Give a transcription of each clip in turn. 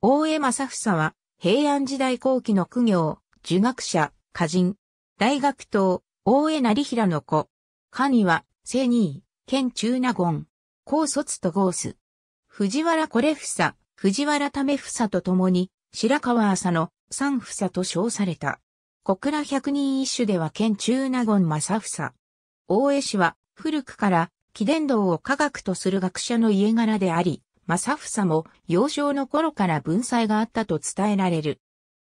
大江正房は、平安時代後期の苦行、儒学者、歌人、大学等。大江成平の子。カニは、正二位、県中納言、高卒とゴース。藤原これ房、藤原為房と共に、白川浅野、三房と称された。小倉百人一首では県中納言正房。大江氏は、古くから、貴伝道を科学とする学者の家柄であり、正房も幼少の頃から文才があったと伝えられる。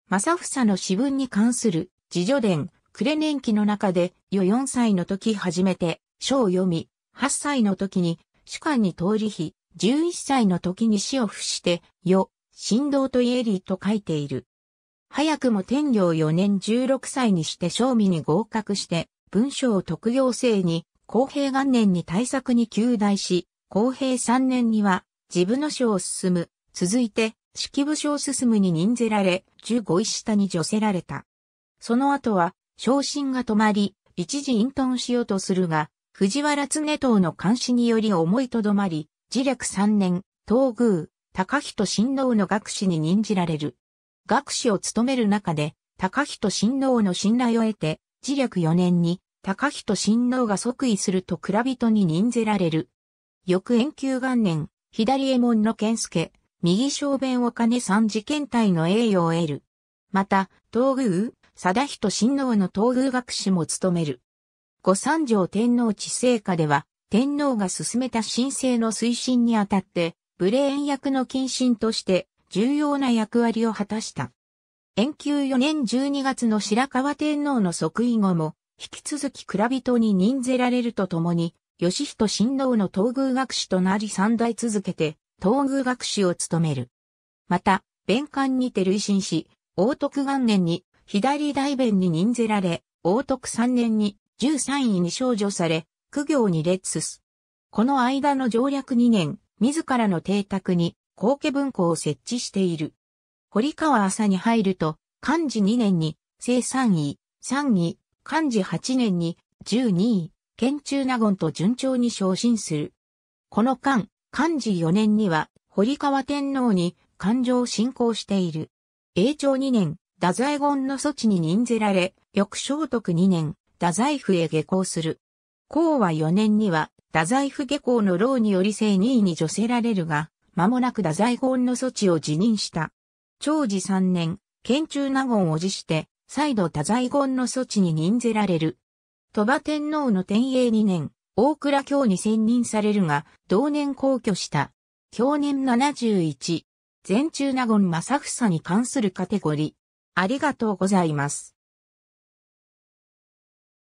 正房の詩文に関する自助伝、暮れ年期の中で、余4歳の時初めて、書を読み、8歳の時に、主観に通り日、11歳の時に死を伏して、よ、振動とエリーと書いている。早くも天領4年16歳にして賞味に合格して、文章を特業生に、公平元年に対策に求大し、公平3年には、自部の書を進む。続いて、式部書を進むに任ぜられ、十五位下に除せられた。その後は、昇進が止まり、一時隠遁しようとするが、藤原常藤の監視により思いとどまり、自略三年、東宮、高人親王の学士に任じられる。学士を務める中で、高人親王の信頼を得て、自略四年に、高人親王が即位すると蔵人に任ぜられる。翌延久元年、左衛門の健介、右小便お金三次検体の栄誉を得る。また、東宮、貞人親王の東宮学士も務める。御三条天皇治世下では、天皇が進めた申請の推進にあたって、無礼演役の謹慎として重要な役割を果たした。延久4年12月の白川天皇の即位後も、引き続き蔵人に任ぜられるとともに、義人親王の東宮学士となり三代続けて、東宮学士を務める。また、弁官にて累進し、王徳元年に左大弁に任ぜられ、王徳三年に十三位に少女され、苦行に列す。この間の上略二年、自らの邸宅に皇家文庫を設置している。堀川朝に入ると、漢字二年に、正三位、三位、漢字八年に、十二位、県中納言と順調に昇進する。この間、漢字4年には、堀川天皇に感情を信仰している。永長2年、太宰言の措置に任ぜられ、翌聖徳2年、太宰府へ下校する。公は4年には、太宰府下校の老により正2位に除せられるが、間もなく太宰言の措置を辞任した。長治3年、県中納言を辞して、再度太宰言の措置に任ぜられる。鳥羽天皇の天永2年、大倉京に選任されるが、同年皇居した。享年71。全中納言正房に関するカテゴリー。ありがとうございます。